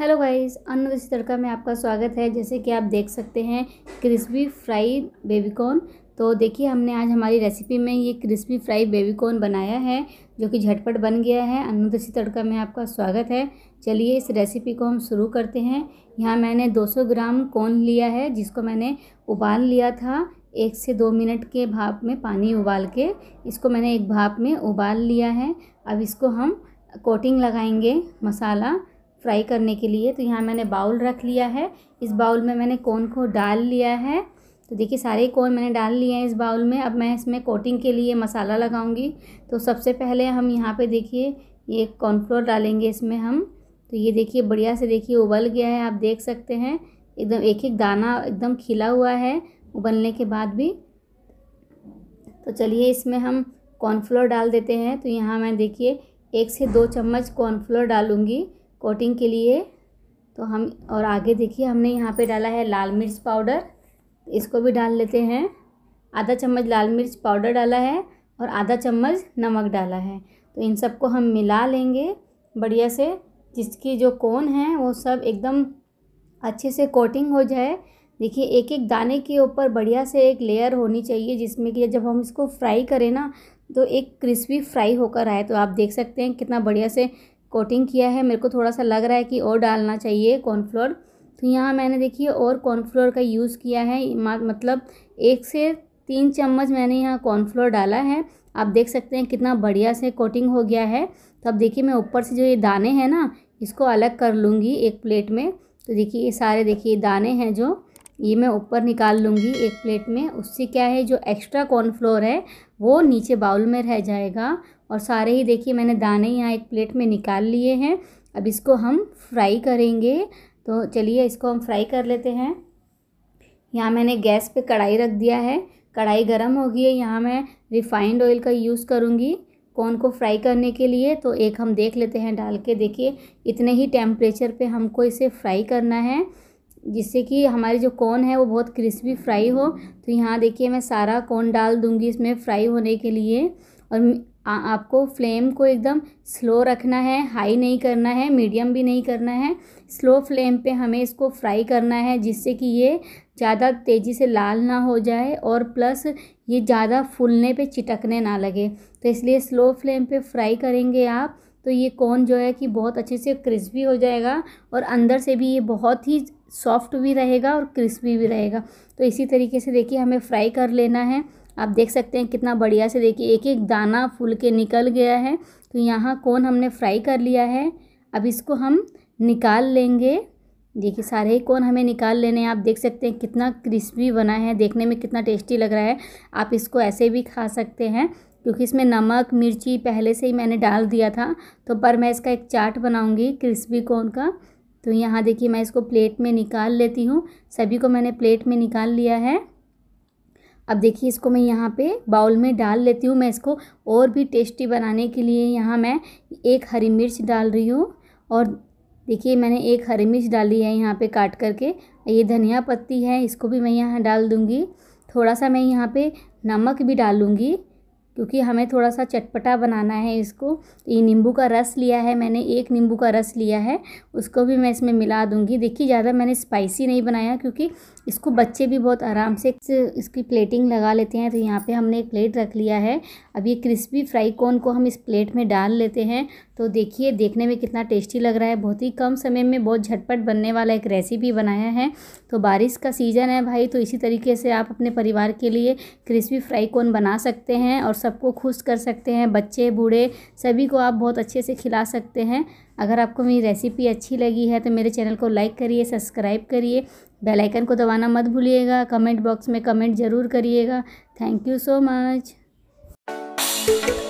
hello guys अन्नदशी तड़का में आपका स्वागत है जैसे कि आप देख सकते हैं क्रिस्पी फ्राई बेबीकॉर्न तो देखिए हमने आज हमारी रेसिपी में ये क्रिस्पी फ्राई बेबीकॉर्न बनाया है जो कि झटपट बन गया है अन्नदशी तड़का में आपका स्वागत है चलिए इस रेसिपी को हम शुरू करते हैं यहाँ मैंने दो ग्राम कॉर्न लिया है जिसको मैंने उबाल लिया था एक से दो मिनट के भाप में पानी उबाल के इसको मैंने एक भाप में उबाल लिया है अब इसको हम कोटिंग लगाएंगे मसाला फ्राई करने के लिए तो यहाँ मैंने बाउल रख लिया है इस बाउल में मैंने कौन को डाल लिया है तो देखिए सारे कौन मैंने डाल लिए हैं इस बाउल में अब मैं इसमें कोटिंग के लिए मसाला लगाऊंगी तो सबसे पहले हम यहाँ पे देखिए ये कॉर्नफ्लोर डालेंगे इसमें हम तो ये देखिए बढ़िया से देखिए उबल गया है आप देख सकते हैं एकदम एक एक दाना एकदम खिला हुआ है उबलने के बाद भी तो चलिए इसमें हम कॉर्नफ्लोर डाल देते हैं तो यहाँ मैं देखिए एक से दो चम्मच कॉर्नफ्लोर डालूँगी कोटिंग के लिए तो हम और आगे देखिए हमने यहाँ पे डाला है लाल मिर्च पाउडर इसको भी डाल लेते हैं आधा चम्मच लाल मिर्च पाउडर डाला है और आधा चम्मच नमक डाला है तो इन सबको हम मिला लेंगे बढ़िया से जिसकी जो कोन है वो सब एकदम अच्छे से कोटिंग हो जाए देखिए एक एक दाने के ऊपर बढ़िया से एक लेयर होनी चाहिए जिसमें कि जब हम इसको फ्राई करें ना तो एक क्रिस्पी फ्राई होकर आए तो आप देख सकते हैं कितना बढ़िया से कोटिंग किया है मेरे को थोड़ा सा लग रहा है कि और डालना चाहिए कॉर्नफ्लोर तो यहाँ मैंने देखिए और कॉर्नफ्लोर का यूज़ किया है मतलब एक से तीन चम्मच मैंने यहाँ कॉर्नफ्लोर डाला है आप देख सकते हैं कितना बढ़िया से कोटिंग हो गया है तो अब देखिए मैं ऊपर से जो ये दाने हैं ना इसको अलग कर लूँगी एक प्लेट में तो देखिए ये सारे देखिए दाने हैं जो ये मैं ऊपर निकाल लूँगी एक प्लेट में उससे क्या है जो एक्स्ट्रा कॉर्नफ्लोर है वो नीचे बाउल में रह जाएगा और सारे ही देखिए मैंने दाने यहाँ एक प्लेट में निकाल लिए हैं अब इसको हम फ्राई करेंगे तो चलिए इसको हम फ्राई कर लेते हैं यहाँ मैंने गैस पे कढ़ाई रख दिया है कढ़ाई गर्म हो गई है यहाँ मैं रिफ़ाइंड ऑयल का यूज़ करूँगी कौन को फ्राई करने के लिए तो एक हम देख लेते हैं डाल के देखिए इतने ही टेम्परेचर पे हमको इसे फ्राई करना है जिससे कि हमारी जो कौन है वो बहुत क्रिस्पी फ्राई हो तो यहाँ देखिए मैं सारा कौन डाल दूँगी इसमें फ्राई होने के लिए और आ, आपको फ्लेम को एकदम स्लो रखना है हाई नहीं करना है मीडियम भी नहीं करना है स्लो फ्लेम पे हमें इसको फ्राई करना है जिससे कि ये ज़्यादा तेज़ी से लाल ना हो जाए और प्लस ये ज़्यादा फूलने पे चिटकने ना लगे तो इसलिए स्लो फ्लेम पे फ्राई करेंगे आप तो ये कॉर्न जो है कि बहुत अच्छे से क्रिस्पी हो जाएगा और अंदर से भी ये बहुत ही सॉफ्ट भी रहेगा और क्रिस्पी भी रहेगा तो इसी तरीके से देखिए हमें फ्राई कर लेना है आप देख सकते हैं कितना बढ़िया से देखिए एक एक दाना फूल के निकल गया है तो यहाँ कौन हमने फ्राई कर लिया है अब इसको हम निकाल लेंगे देखिए सारे ही कौन हमें निकाल लेने हैं आप देख सकते हैं कितना क्रिस्पी बना है देखने में कितना टेस्टी लग रहा है आप इसको ऐसे भी खा सकते हैं क्योंकि इसमें नमक मिर्ची पहले से ही मैंने डाल दिया था तो पर मैं इसका एक चाट बनाऊंगी क्रिस्पी कौन का तो यहाँ देखिए मैं इसको प्लेट में निकाल लेती हूँ सभी को मैंने प्लेट में निकाल लिया है अब देखिए इसको मैं यहाँ पे बाउल में डाल लेती हूँ मैं इसको और भी टेस्टी बनाने के लिए यहाँ मैं एक हरी मिर्च डाल रही हूँ और देखिए मैंने एक हरी मिर्च डाली है यहाँ पे काट करके ये धनिया पत्ती है इसको भी मैं यहाँ डाल दूँगी थोड़ा सा मैं यहाँ पे नमक भी डालूँगी क्योंकि हमें थोड़ा सा चटपटा बनाना है इसको ये नींबू का रस लिया है मैंने एक नींबू का रस लिया है उसको भी मैं इसमें मिला दूँगी देखिए ज़्यादा मैंने स्पाइसी नहीं बनाया क्योंकि इसको बच्चे भी बहुत आराम से इसकी प्लेटिंग लगा लेते हैं तो यहाँ पे हमने एक प्लेट रख लिया है अब ये क्रिस्पी फ्राई कॉर्न को हम इस प्लेट में डाल लेते हैं तो देखिए देखने में कितना टेस्टी लग रहा है बहुत ही कम समय में बहुत झटपट बनने वाला एक रेसिपी बनाया है तो बारिश का सीज़न है भाई तो इसी तरीके से आप अपने परिवार के लिए क्रिस्पी फ्राई कॉर्न बना सकते हैं और सब सबको खुश कर सकते हैं बच्चे बूढ़े सभी को आप बहुत अच्छे से खिला सकते हैं अगर आपको मेरी रेसिपी अच्छी लगी है तो मेरे चैनल को लाइक करिए सब्सक्राइब करिए बेल आइकन को दबाना मत भूलिएगा कमेंट बॉक्स में कमेंट ज़रूर करिएगा थैंक यू सो मच